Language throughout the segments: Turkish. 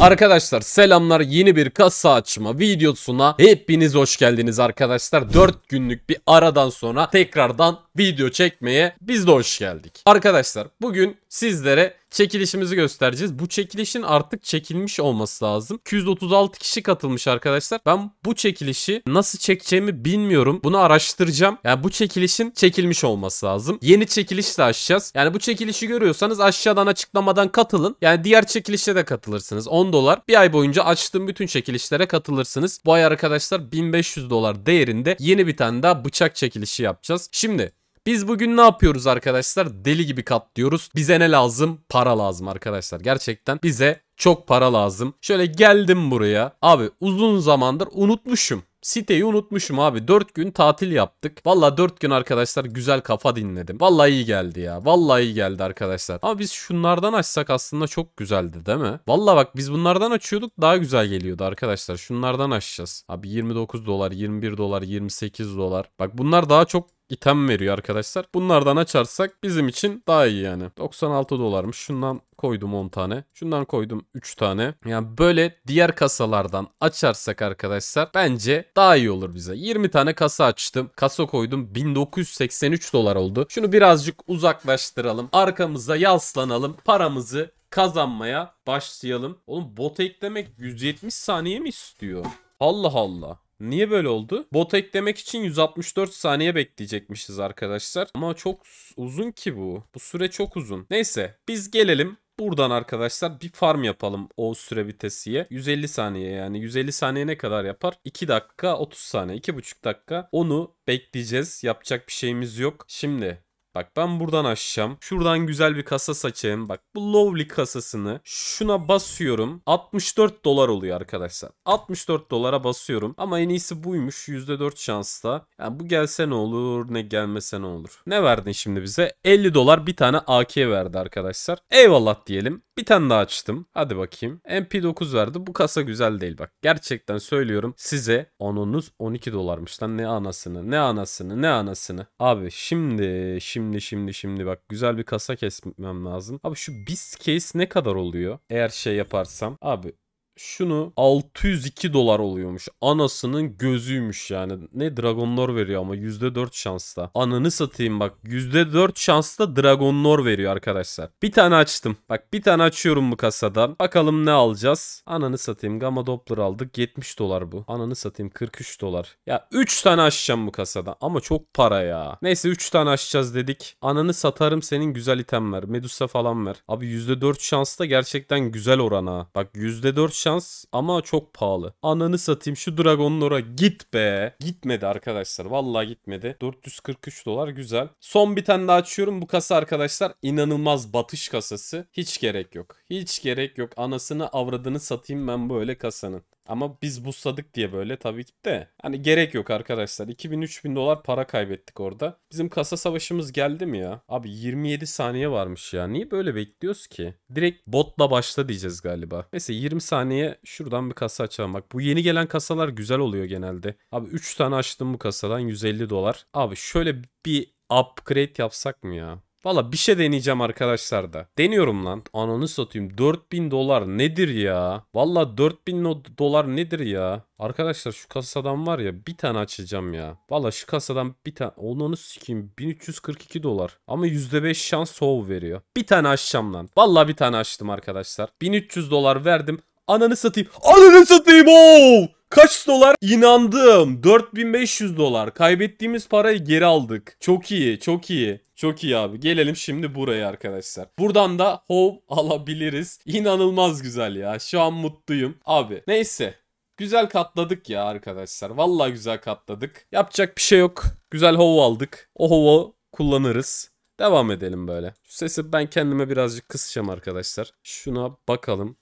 Arkadaşlar selamlar yeni bir kasa açma videosuna hepiniz hoş geldiniz arkadaşlar 4 günlük bir aradan sonra tekrardan video çekmeye biz de hoş geldik. Arkadaşlar bugün sizlere çekilişimizi göstereceğiz. Bu çekilişin artık çekilmiş olması lazım. 236 kişi katılmış arkadaşlar. Ben bu çekilişi nasıl çekeceğimi bilmiyorum. Bunu araştıracağım. Yani bu çekilişin çekilmiş olması lazım. Yeni çekiliş de açacağız. Yani bu çekilişi görüyorsanız aşağıdan açıklamadan katılın. Yani diğer çekilişe de katılırsınız. 10 dolar. Bir ay boyunca açtığım bütün çekilişlere katılırsınız. Bu ay arkadaşlar 1500 dolar değerinde yeni bir tane daha bıçak çekilişi yapacağız. Şimdi biz bugün ne yapıyoruz arkadaşlar? Deli gibi katlıyoruz. Bize ne lazım? Para lazım arkadaşlar. Gerçekten bize çok para lazım. Şöyle geldim buraya. Abi uzun zamandır unutmuşum. Siteyi unutmuşum abi. 4 gün tatil yaptık. Valla 4 gün arkadaşlar güzel kafa dinledim. Valla iyi geldi ya. Valla iyi geldi arkadaşlar. Ama biz şunlardan açsak aslında çok güzeldi değil mi? Valla bak biz bunlardan açıyorduk daha güzel geliyordu arkadaşlar. Şunlardan açacağız. Abi 29 dolar, 21 dolar, 28 dolar. Bak bunlar daha çok item veriyor arkadaşlar. Bunlardan açarsak bizim için daha iyi yani. 96 dolarmış. Şundan koydum 10 tane. Şundan koydum 3 tane. Yani böyle diğer kasalardan açarsak arkadaşlar bence daha iyi olur bize. 20 tane kasa açtım. Kasa koydum 1983 dolar oldu. Şunu birazcık uzaklaştıralım. Arkamıza yaslanalım. Paramızı kazanmaya başlayalım. Oğlum bot eklemek 170 saniye mi istiyor? Allah Allah. Niye böyle oldu? Bot eklemek için 164 saniye bekleyecekmişiz arkadaşlar. Ama çok uzun ki bu. Bu süre çok uzun. Neyse biz gelelim Buradan arkadaşlar bir farm yapalım o süre vitesiye. 150 saniye yani 150 saniye ne kadar yapar? 2 dakika 30 saniye 2,5 dakika onu bekleyeceğiz. Yapacak bir şeyimiz yok. Şimdi Bak ben buradan açacağım. Şuradan güzel bir kasa saçayım. Bak bu Lovely kasasını şuna basıyorum. 64 dolar oluyor arkadaşlar. 64 dolara basıyorum. Ama en iyisi buymuş. %4 şansla. Yani bu gelse ne olur ne gelmese ne olur. Ne verdin şimdi bize? 50 dolar bir tane AK verdi arkadaşlar. Eyvallah diyelim. Bir tane daha açtım. Hadi bakayım. MP9 verdi. Bu kasa güzel değil bak. Gerçekten söylüyorum size onunuz 12 dolarmış lan ne anasını ne anasını ne anasını. Abi şimdi şimdi şimdi şimdi bak güzel bir kasa kesmem lazım. Abi şu biz case ne kadar oluyor? Eğer şey yaparsam. Abi şunu 602 dolar oluyormuş. Anasının gözüymüş yani. Ne dragonlar veriyor ama %4 şansla. Ananı satayım bak. %4 şansla dragonlar veriyor arkadaşlar. Bir tane açtım. Bak bir tane açıyorum bu kasadan. Bakalım ne alacağız. Ananı satayım. Gamma Doppler aldık. 70 dolar bu. Ananı satayım 43 dolar. Ya 3 tane açacağım bu kasada. Ama çok para ya. Neyse 3 tane açacağız dedik. Ananı satarım senin güzel item ver. Medusa falan ver. Abi %4 şansla gerçekten güzel orana. Bak %4 şans ama çok pahalı. Ananı satayım şu dragonlara git be. Gitmedi arkadaşlar. Vallahi gitmedi. 443 dolar güzel. Son bir tane daha açıyorum. Bu kasa arkadaşlar inanılmaz batış kasası. Hiç gerek yok. Hiç gerek yok. Anasını avradını satayım ben böyle kasanın. Ama biz busladık diye böyle tabii ki de. Hani gerek yok arkadaşlar. 2000-3000 dolar para kaybettik orada. Bizim kasa savaşımız geldi mi ya? Abi 27 saniye varmış ya. Niye böyle bekliyoruz ki? Direkt botla başla diyeceğiz galiba. Mesela 20 saniye şuradan bir kasa açalım. Bak bu yeni gelen kasalar güzel oluyor genelde. Abi 3 tane açtım bu kasadan 150 dolar. Abi şöyle bir upgrade yapsak mı ya? Valla bir şey deneyeceğim arkadaşlar da. Deniyorum lan. Ananı satayım. 4000 dolar nedir ya? Valla 4000 dolar nedir ya? Arkadaşlar şu kasadan var ya bir tane açacağım ya. Valla şu kasadan bir tane. Ananı sikeyim. 1342 dolar. Ama %5 şans soğuk veriyor. Bir tane açacağım lan. Valla bir tane açtım arkadaşlar. 1300 dolar verdim. Ananı satayım. Ananı satayım. Oh! Kaç dolar? İnandım. 4500 dolar. Kaybettiğimiz parayı geri aldık. Çok iyi, çok iyi. Çok iyi abi. Gelelim şimdi buraya arkadaşlar. Buradan da home alabiliriz. İnanılmaz güzel ya. Şu an mutluyum. Abi neyse. Güzel katladık ya arkadaşlar. Vallahi güzel katladık. Yapacak bir şey yok. Güzel hov aldık. O hovu kullanırız. Devam edelim böyle. Şu sesi ben kendime birazcık kısacağım arkadaşlar. Şuna bakalım.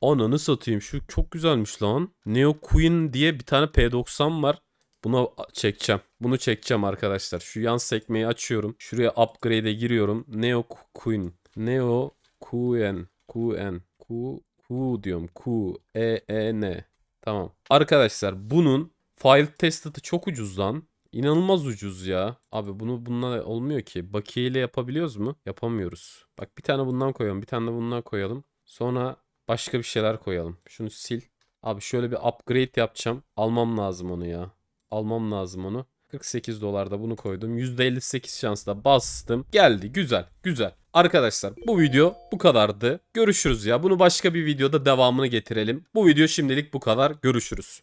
Ananı satayım şu çok güzelmiş lan. Neo Queen diye bir tane P90 var. Bunu çekeceğim. Bunu çekeceğim arkadaşlar. Şu yan sekmeyi açıyorum. Şuraya upgrade'e giriyorum. Neo Queen. Neo Queen. Queen. Q, Q diyorum. Q. E, E, N. Tamam. Arkadaşlar bunun file tested'ı çok ucuz lan. İnanılmaz ucuz ya. Abi bunu bununla olmuyor ki. Bakiye ile yapabiliyoruz mu? Yapamıyoruz. Bak bir tane bundan koyalım. Bir tane de bundan koyalım. Sonra Başka bir şeyler koyalım. Şunu sil. Abi şöyle bir upgrade yapacağım. Almam lazım onu ya. Almam lazım onu. 48 dolarda bunu koydum. %58 şansla bastım. Geldi. Güzel. Güzel. Arkadaşlar bu video bu kadardı. Görüşürüz ya. Bunu başka bir videoda devamını getirelim. Bu video şimdilik bu kadar. Görüşürüz.